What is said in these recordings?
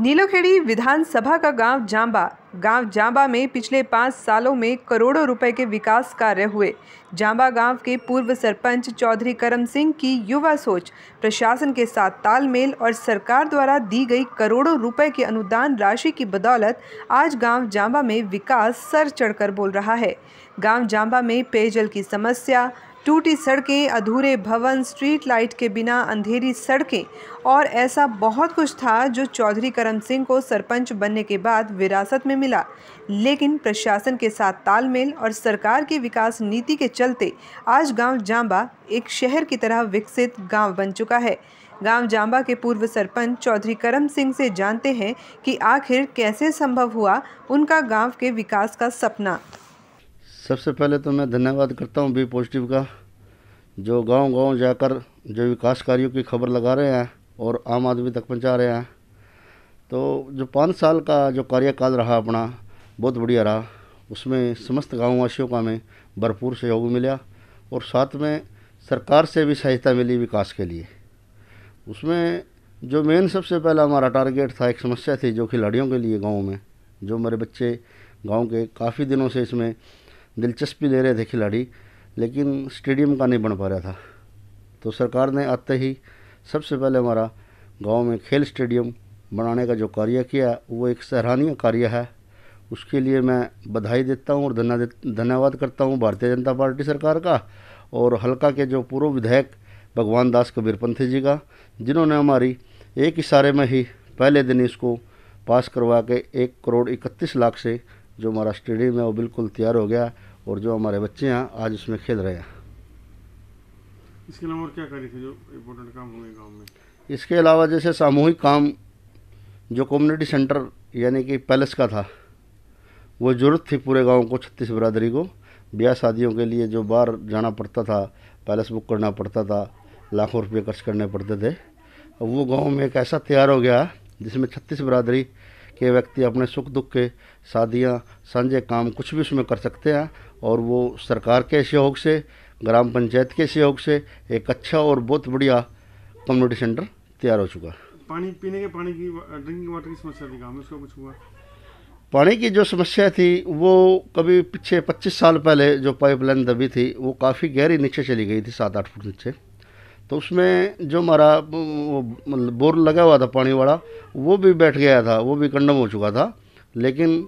नीलोखेड़ी विधानसभा का गांव जांबा गांव जांबा में पिछले पाँच सालों में करोड़ों रुपए के विकास कार्य हुए जांबा गांव के पूर्व सरपंच चौधरी करम सिंह की युवा सोच प्रशासन के साथ तालमेल और सरकार द्वारा दी गई करोड़ों रुपए की अनुदान राशि की बदौलत आज गांव जांबा में विकास सर चढ़कर बोल रहा है गांव जांबा में पेयजल की समस्या टूटी सड़कें अधूरे भवन स्ट्रीट लाइट के बिना अंधेरी सड़कें और ऐसा बहुत कुछ था जो चौधरी करम सिंह को सरपंच बनने के बाद विरासत में मिला लेकिन प्रशासन के साथ तालमेल और सरकार की विकास नीति के चलते आज गांव जांबा एक शहर की तरह विकसित गांव बन चुका है गांव जांबा के पूर्व सरपंच चौधरी करम सिंह से जानते हैं कि आखिर कैसे संभव हुआ उनका गाँव के विकास का सपना सबसे पहले तो मैं धन्यवाद करता हूँ बी पॉजिटिव का जो गांव गांव जाकर जो विकास कार्यों की खबर लगा रहे हैं और आम आदमी तक पहुंचा रहे हैं तो जो पाँच साल का जो कार्यकाल रहा अपना बहुत बढ़िया रहा उसमें समस्त गाँववासियों का हमें भरपूर सहयोग मिला और साथ में सरकार से भी सहायता मिली विकास के लिए उसमें जो मेन सबसे पहला हमारा टारगेट था एक समस्या थी जो खिलाड़ियों के लिए गाँव में जो मेरे बच्चे गाँव के काफ़ी दिनों से इसमें दिलचस्पी ले रहे थे खिलाड़ी लेकिन स्टेडियम का नहीं बन पा रहा था तो सरकार ने आते ही सबसे पहले हमारा गांव में खेल स्टेडियम बनाने का जो कार्य किया वो एक सराहनीय कार्य है उसके लिए मैं बधाई देता हूँ और धन्यवाद करता हूँ भारतीय जनता पार्टी सरकार का और हल्का के जो पूर्व विधायक भगवान दास कबीरपंथी जी का जिन्होंने हमारी एक इशारे में ही पहले दिन इसको पास करवा के एक करोड़ इकतीस लाख से जो हमारा स्टेडियम है वो बिल्कुल तैयार हो गया और जो हमारे बच्चे हैं आज उसमें खेल रहे हैं इसके अलावा और क्या कार्य थे जो इम्पोर्टेंट काम हुए गाँव में इसके अलावा जैसे सामूहिक काम जो कम्युनिटी सेंटर यानी कि पैलेस का था वो ज़रूरत थी पूरे गांव को छत्तीस बरादरी को ब्याह शादियों के लिए जो बाहर जाना पड़ता था पैलेस बुक करना पड़ता था लाखों रुपये खर्च करने पड़ते थे वो गांव में एक ऐसा तैयार हो गया जिसमें छत्तीस बरादरी कि व्यक्ति अपने सुख दुख के शादियाँ साझे काम कुछ भी उसमें कर सकते हैं और वो सरकार के सहयोग से ग्राम पंचायत के सहयोग से एक अच्छा और बहुत बढ़िया कम्युनिटी सेंटर तैयार हो चुका है पानी पीने के पानी की ड्रिंकिंग वाटर की समस्या थी गाँव में उसका कुछ हुआ पानी की जो समस्या थी वो कभी पीछे 25 साल पहले जो पाइपलाइन दबी थी वो काफ़ी गहरी नीचे चली गई थी सात आठ फुट नीचे तो उसमें जो हमारा वो मतलब बोर लगा हुआ था पानी वाला वो भी बैठ गया था वो भी कंडम हो चुका था लेकिन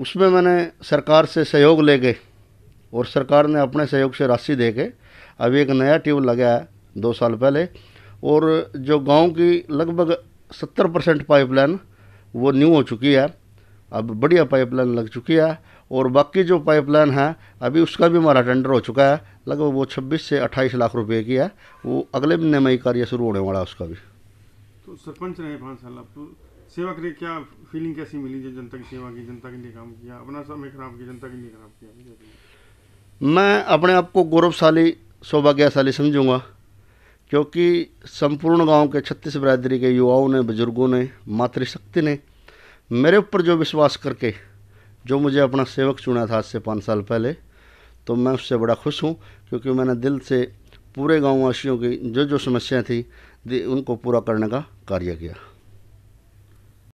उसमें मैंने सरकार से सहयोग ले के और सरकार ने अपने सहयोग से राशि दे के अभी एक नया ट्यूब लगाया है दो साल पहले और जो गांव की लगभग सत्तर परसेंट पाइपलाइन वो न्यू हो चुकी है अब बढ़िया पाइपलाइन लग चुकी है और बाकी जो पाइपलाइन है अभी उसका भी हमारा टेंडर हो चुका है लगभग वो 26 से 28 लाख रुपए की है वो अगले महीने में ही कार्य शुरू होने वाला है उसका भी तो सरपंच रहे पाँच साल आप तो सेवा करिए क्या फीलिंग कैसी मिली जो जनता की सेवा की जनता के लिए काम किया अपना समय खराब किया जनता के लिए खराब किया मैं अपने आप को गौरवशाली सौभाग्यशाली समझूंगा क्योंकि संपूर्ण गांव के छत्तीस बरादरी के युवाओं ने बुजुर्गों ने मातृशक्ति ने मेरे ऊपर जो विश्वास करके जो मुझे अपना सेवक चुना था आज से पाँच साल पहले तो मैं उससे बड़ा खुश हूँ क्योंकि मैंने दिल से पूरे गाँव वासियों की जो जो समस्याएं थी उनको पूरा करने का कार्य किया